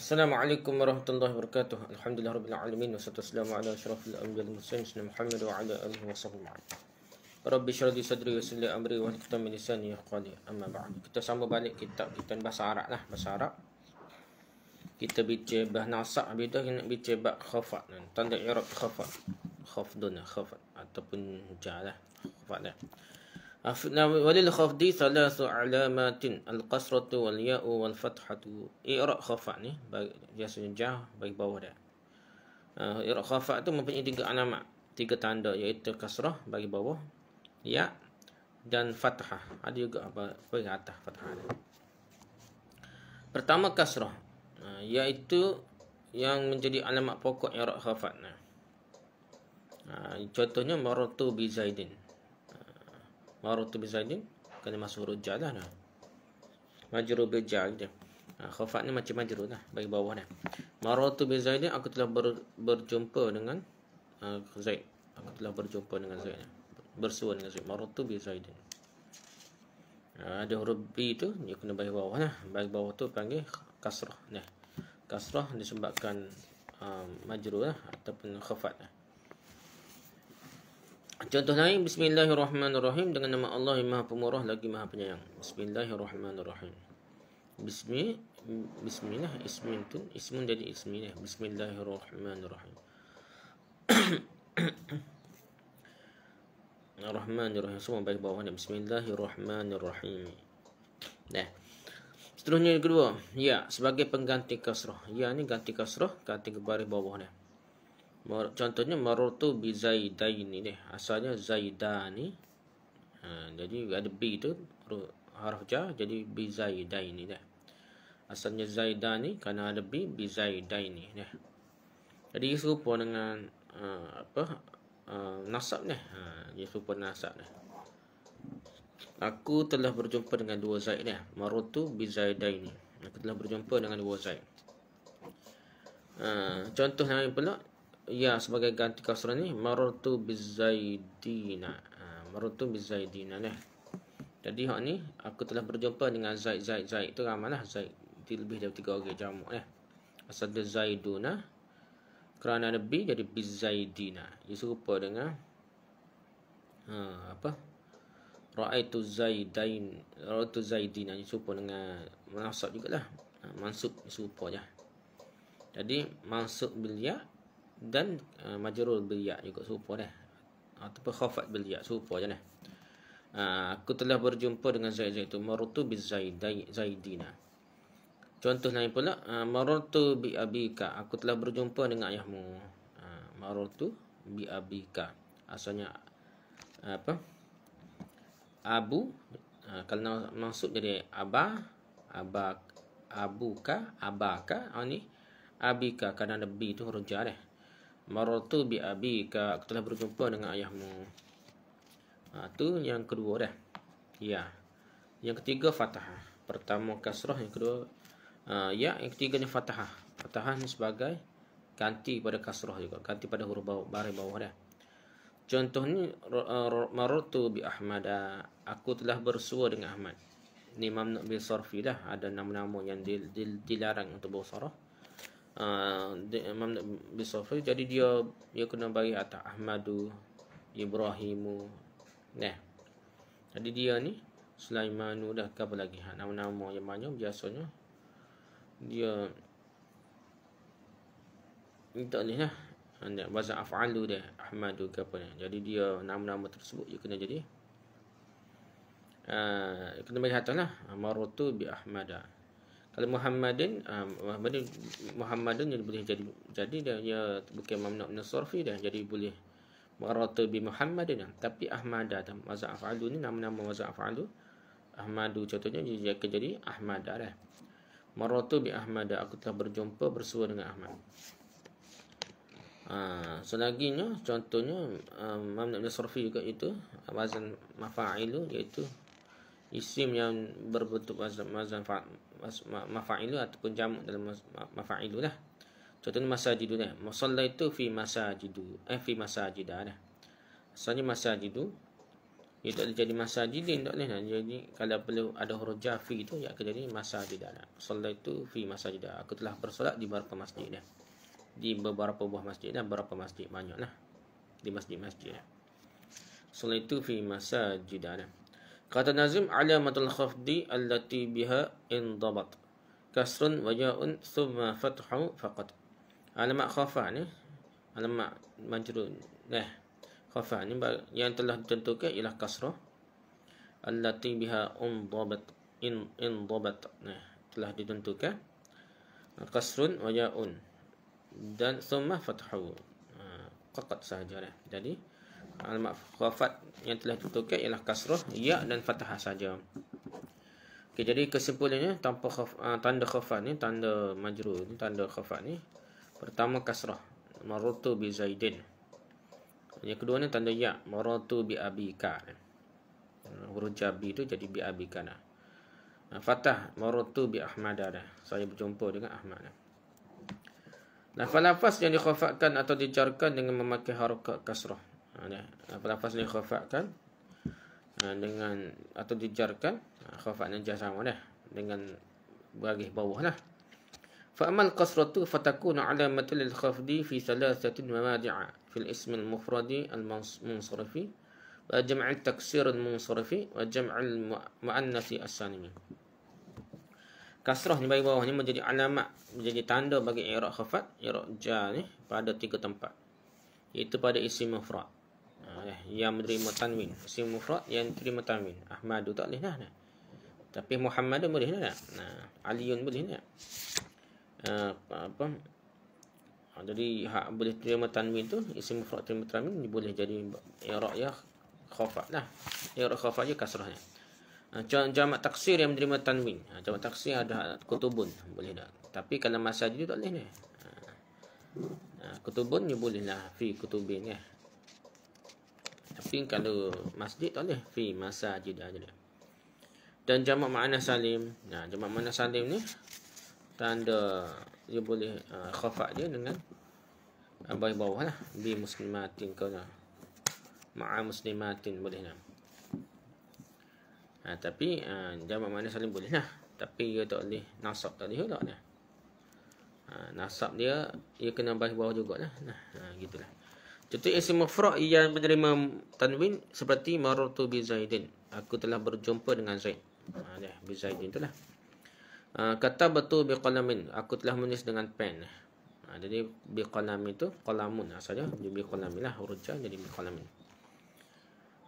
السلام عليكم ورحمة الله وبركاته الحمد لله رب العالمين والصلاة والسلام على شرف الأنبياء والمرسلين سيدنا محمد وعلى آله وصحبه أجمعين رب اشرح لي صدري ويسر لي أمري وهل اكتم من لساني يقالي أما بعد kita sambung balik kita kita bahasa Arab lah bahasa Arab kita baca bah nasak beda kita baca bah khafa tanda Arab khafa khafdun khafa ataupun jalah khafa lah Walil khafdi salasu alamatin Al-qasratu wal-ya'u wal-fathatu Iqra' khafa' ni Biasanya jah bagi bawah dia uh, ah, Iqra' tu mempunyai tiga alamat Tiga tanda iaitu kasrah bagi bawah Ya dan fathah Ada juga apa bagi atas fathah ni. Pertama kasrah uh, Iaitu yang menjadi alamat pokok Iqra' khafa' ah, Contohnya Maratu bi Zaidin Marutu bizaidin kena masuk huruf jar dah dah. Majrur bil Ha, khafat ni macam majrur lah bagi bawah ni. Marutu bizaidin aku telah ber, berjumpa dengan uh, Zaid. Aku telah berjumpa dengan Zaid. Bersua dengan Zaid. Marutu bizaidin. Ha, ada huruf B tu dia kena bagi bawah lah. Bagi bawah tu panggil kasrah ni. Kasrah disebabkan uh, majrur lah ataupun khafat lah. Contoh lain Bismillahirrahmanirrahim dengan nama Allah yang Maha Pemurah lagi Maha Penyayang. Bismillahirrahmanirrahim. Bismi bismillah ismin tu ismun jadi Ismin isminah. Bismillahirrahmanirrahim. Rahmanirrahim. Semua baik bawah ni. Bismillahirrahmanirrahim. Nah. Seterusnya kedua, ya sebagai pengganti kasrah. Ya ni ganti kasrah, ganti ke baris bawah ni contohnya marutu bi zaidaini ni asalnya zaidani ha, jadi ada bi tu huruf ja jadi bi zaidaini dah asalnya zaidani kerana ada bi bi zaidaini dah jadi serupa dengan uh, apa uh, nasab ni ha dia serupa nasab ni aku telah berjumpa dengan dua zaid ni marutu bi zaidaini aku telah berjumpa dengan dua zaid Uh, contoh lain pula ya sebagai ganti kasrah ni marutu bizaidina ha, marutu bizaidina ni jadi hak ni aku telah berjumpa dengan zaid zaid zaid tu ramalah zaid di lebih dari tiga orang jamak eh asal zaiduna kerana ada jadi bizaidina dia serupa dengan ha, apa raaitu zaidain raaitu zaidina dia serupa dengan manasab jugalah ha, mansub serupa je jadi mansub bil ya dan uh, majrur bil ya juga serupa dah. Ataupun khafat bil ya serupa je dah. Uh, aku telah berjumpa dengan Zaid itu marutu bi Zaidina. Contoh lain pula uh, marutu bi abika aku telah berjumpa dengan ayahmu. Uh, marutu bi abika. Asalnya uh, apa? Abu uh, kalau maksud jadi abah abak abuka abaka oh, abika kerana ada b tu huruf jar eh. Marotu bi abika aku telah berjumpa dengan ayahmu ha, tu yang kedua dah ya yang ketiga fathah pertama kasrah yang kedua uh, ya yang ketiganya fathah fathah ni sebagai ganti pada kasrah juga ganti pada huruf bawah baris bawah dah contoh ni ah, marartu bi ahmad aku telah bersua dengan ahmad ni mamnu bil sarfi dah ada nama-nama yang dilarang untuk bersuara Ah, Imam Bisofi jadi dia dia kena bagi atas Ahmadu Ibrahimu nah jadi dia ni Sulaimanu dah ke apa lagi ha, nama-nama yang banyak biasanya dia minta ni lah ha, bahasa af'alu dia Ahmadu ke apa ni jadi dia nama-nama tersebut dia kena jadi Uh, kena bagi hatta lah Marutu bi Ahmadah al-Muhammadin ah, Muhammadin Muhammadin yang boleh jadi jadi dia, dia bukan mamnu min sarfi dah jadi boleh marata bi Muhammadin tapi Ahmada dan wazan afalu ni nama-nama wazan afalu Ahmadu contohnya dia akan jadi Ahmada lah Maratu bi Ahmada aku telah berjumpa bersua dengan Ahmad Ah, ha, selaginya contohnya um, ah, mamnu min sarfi juga itu wazan mafailu iaitu isim yang berbentuk mazan mazan fa, mas, ma, mafailu ataupun jamak dalam mas, ma, mafailu lah. Contohnya masajidu ni. Eh. Masalla itu fi masajidu. Eh, fi masajida lah. Asalnya masajidu. Ia tak boleh jadi masajidin. Tak boleh lah. Jadi, kalau perlu ada huruf jafi itu, ia akan jadi masajida lah. Masalla itu fi masajida. Aku telah bersolat di beberapa masjid lah. Di beberapa buah masjid lah. Beberapa masjid banyak lah. Di masjid-masjid lah. Masalla itu fi masajida lah. Kata Nazim alamatul khafdi allati biha indabat. Kasrun waja'un thumma fathu faqat. Alamat khafah ni. Alamat majrun. Nah. Eh. Khafah ni yang telah ditentukan ialah kasrah. Allati biha indabat. In, indabat. Nah. Eh. Telah ditentukan. Kasrun waja'un. Dan thumma fathu. Ha. Faqat sahaja. Lah. Jadi. Eh alamat khurafat yang telah ditukar ialah kasrah, ya dan fathah saja. Okay, jadi kesimpulannya tanpa khuf, uh, ah, tanda khafat ni, tanda majru ni, tanda khafat ni pertama kasrah marutu bi zaidin. Yang kedua ni tanda ya marutu bi abika. Ah, huruf jabi tu jadi bi abika dah. Ah, fathah marutu bi ahmada lah dah. Saya berjumpa dengan Ahmad dah. Lafaz-lafaz yang dikhafatkan atau dijarkan dengan memakai harakat kasrah ha, ha pernafas ni khafakan ha, dengan atau dijarkan ha, khafaknya jar sama dah dengan bagih bawah lah fa amal qasratu fatakunu ala matal al khafdi fi thalathatin mamadi'a fi al ism al mufradi al munsarifi wa jam' al taksir al munsarifi wa jam' al muannasi as sanimi Kasrah ni bagi bawah ni menjadi alamat Menjadi tanda bagi Iraq khafat Iraq jah ni pada tiga tempat Iaitu pada isi mufrad eh, yang menerima tanwin isim mufrad yang terima tanwin Ahmad tak boleh lah nah. tapi Muhammad boleh lah nah. Aliun boleh lah uh, apa ah, jadi hak boleh terima tanwin tu isim mufrad terima tanwin boleh jadi ya ya khafa lah irak khafa je kasrahnya uh, ah, jamak taksir yang menerima tanwin uh, jamak taksir ada kutubun boleh tak tapi kalau masa jadi tak boleh ni kutubun ni boleh lah fi kutubin ya Fin kalau masjid tak boleh. Fi masa jidah je dia. Dan jamak makna salim. Nah, jamak makna salim ni tanda dia boleh uh, khafak dia dengan abai bawah lah. Bi muslimatin kau lah. Ma'a muslimatin boleh lah. Ha, tapi uh, jamak mana salim boleh lah. Tapi dia tak boleh nasab tak boleh lah. Ha, nasab dia, dia kena baik bawah jugalah. Nah, ha, gitulah. Contoh isim mufrad yang menerima tanwin seperti marutu bi Zaidin. Aku telah berjumpa dengan Zaid. Ha ya, bi Zaidin itulah. Ha, kata betul bi qalamin. Aku telah menulis dengan pen. Ha, jadi bi qalamin itu qalamun asalnya ha, jadi bi qalamin lah. huruf huruja jadi bi qalamin.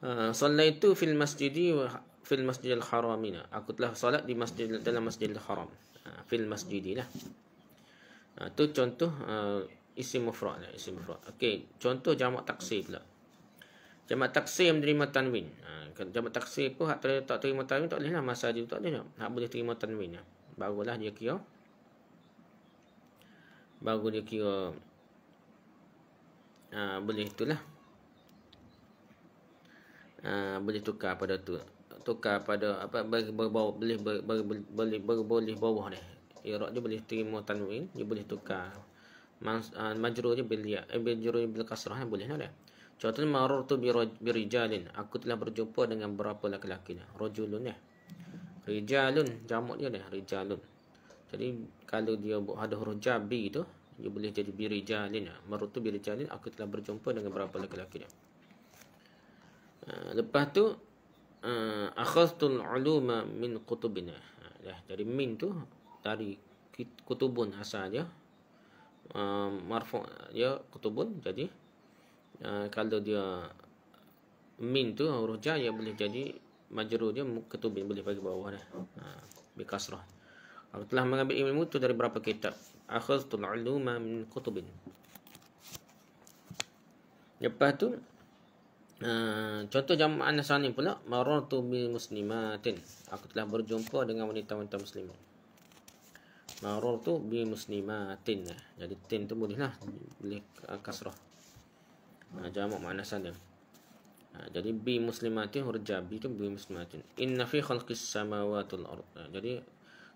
Ha, sallaitu fil masjidi wa ha, fil masjidil haramina. Aku telah solat di masjid dalam masjidil haram. Ha, fil masjidilah. Ha, tu contoh uh, isim mufrad ya isim mufrad okey contoh jamak taksir pula jamak taksir menerima tanwin ha kan jamak taksir pun hak terima, tak terima tanwin tak bolehlah masa dia tak boleh hak boleh terima tanwin ya. barulah dia kira baru dia kira ha, boleh itulah ha, boleh tukar pada tu tukar pada apa bawah. boleh boleh boleh bawah ni irak dia boleh terima tanwin dia boleh tukar Ah, majrurnya bil ya eh, majrurnya bil kasrah boleh tak contohnya marurtu bi birijalin. aku telah berjumpa dengan berapa lelaki ni rajulun ya rijalun jamak dia ni rijalun jadi kalau dia buat ada huruf jabi tu dia boleh jadi birijalin. rijalin marurtu bi aku telah berjumpa dengan berapa lelaki ni ah, lepas tu uh, akhastul uluma min kutubina dah ya, jadi min tu dari kutubun asal dia Um, marfu ya kutubun jadi uh, kalau dia min tu huruf ja ya boleh jadi majrur dia kutubin boleh bagi bawah dia ha uh, bi aku telah mengambil ilmu tu dari berapa kitab akhadhtul uluma min kutubin lepas tu Uh, contoh jamaah nasani pula marartu bil muslimatin aku telah berjumpa dengan wanita-wanita muslimah marul tu bi muslimatin ya, Jadi tin tu boleh lah boleh kasrah. Ha jamak muannasan dia. Ha, jadi bi muslimatin hurjabi tu bi muslimatin. Inna fi khalqis samawati wal ard. Ha, jadi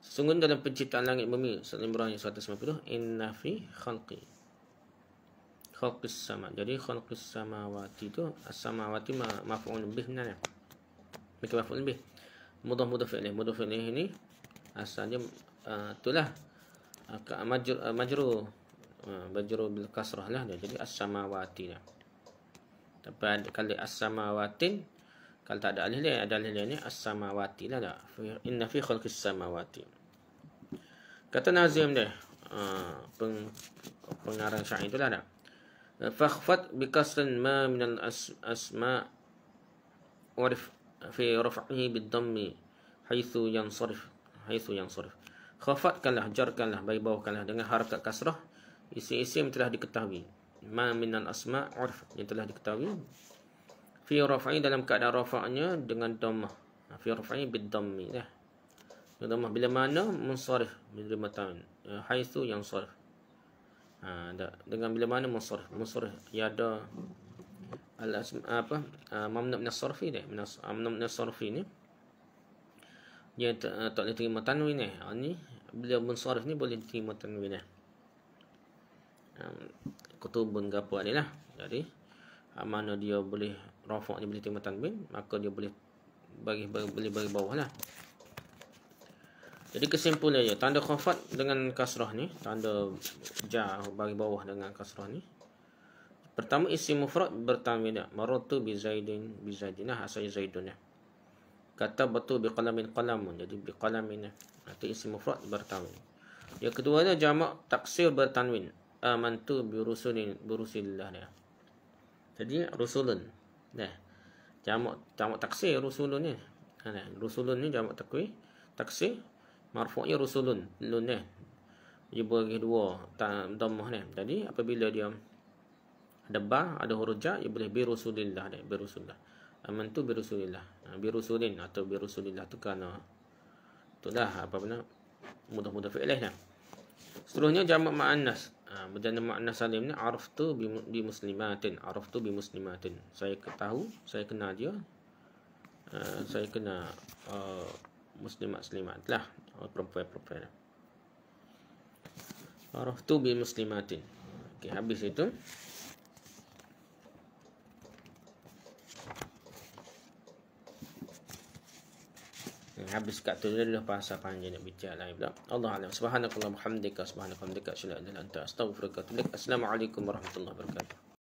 sesungguhnya dalam penciptaan langit bumi surah Imran 190 inna fi khalqi khalqis sama. Jadi khalqis samawati tu as-samawati ma maf'ul bih ya? Mereka maf'ul bih. Mudah-mudah fi'lih. Mudah fi'lih ini asalnya Ah, itulah ah, ka ah, majr majru majru bil kasrah lah dia jadi as-samawati lah tapi kalau as-samawatin kalau tak ada alif dia ada alif dia ni as-samawati lah dah inna fi khalqis samawati kata nazim dia peng pengarang syair itulah dah fakhfat bi kasrin ma min al asma warif fi rafa'i bid dhammi haitsu yansarif haitsu yansarif khafatkanlah, jarkanlah, bagi bawahkanlah dengan harakat kasrah isim-isim telah diketahui. Ma minal asma urf yang telah diketahui. Fi rafa'i dalam keadaan rafa'nya dengan dhammah. Ha, fi rafa'i bid dhammi lah. Dhammah bila mana munsharif menerima ta'in. Haitsu yang sharif. Ha, dengan bila mana munsharif? Munsharif ya ada al asma apa? Uh, mamnu min as-sarfi dah. Ha, mamnu min as-sarfi ni. Dia tak, tak boleh terima tanwin ni. Ha, beliau mensarif ni boleh terima tanwin eh. Um, kutubun ke ni lah. Jadi, mana dia boleh rafak dia boleh terima tanwin, maka dia boleh bagi, bagi boleh bagi bawah lah. Jadi kesimpulannya, tanda khafat dengan kasrah ni, tanda jah bagi bawah dengan kasrah ni. Pertama isi mufrad bertanwin dia. Ya, Marutu bi Zaidin bi Zaidinah asal Zaidun ya kata batu biqalamin qalamun jadi biqalamin atau eh, isim mufrad bertanwin yang kedua ni jamak taksir bertanwin amantu birusulin birusillah dia jadi rusulun nah jamak jamak taksir rusulun ni nah rusulun ni jamak takwi taksir marfu'nya rusulun nun ni dia bagi dua dhammah ni jadi apabila dia ada ba ada huruf ja dia boleh birusulillah dia birusulillah aman tu bi rasulillah ha, bi rasulin atau bi rasulillah tu kan itulah apa benda mudah-mudah fi'lah lah seterusnya jamak ma'annas ha, berjana ma'annas salim ni araf tu bi, bi muslimatin araf tu bi muslimatin saya ketahu saya kenal dia uh, saya kenal uh, ha, muslimat muslimat lah perempuan-perempuan araf tu bi muslimatin Okay, habis itu. habis kat tu dah pasal panjang nak bicara lain pula. Allah Alam. Subhanakallah. Alhamdulillah. Subhanakallah. Alhamdulillah. Assalamualaikum warahmatullahi wabarakatuh.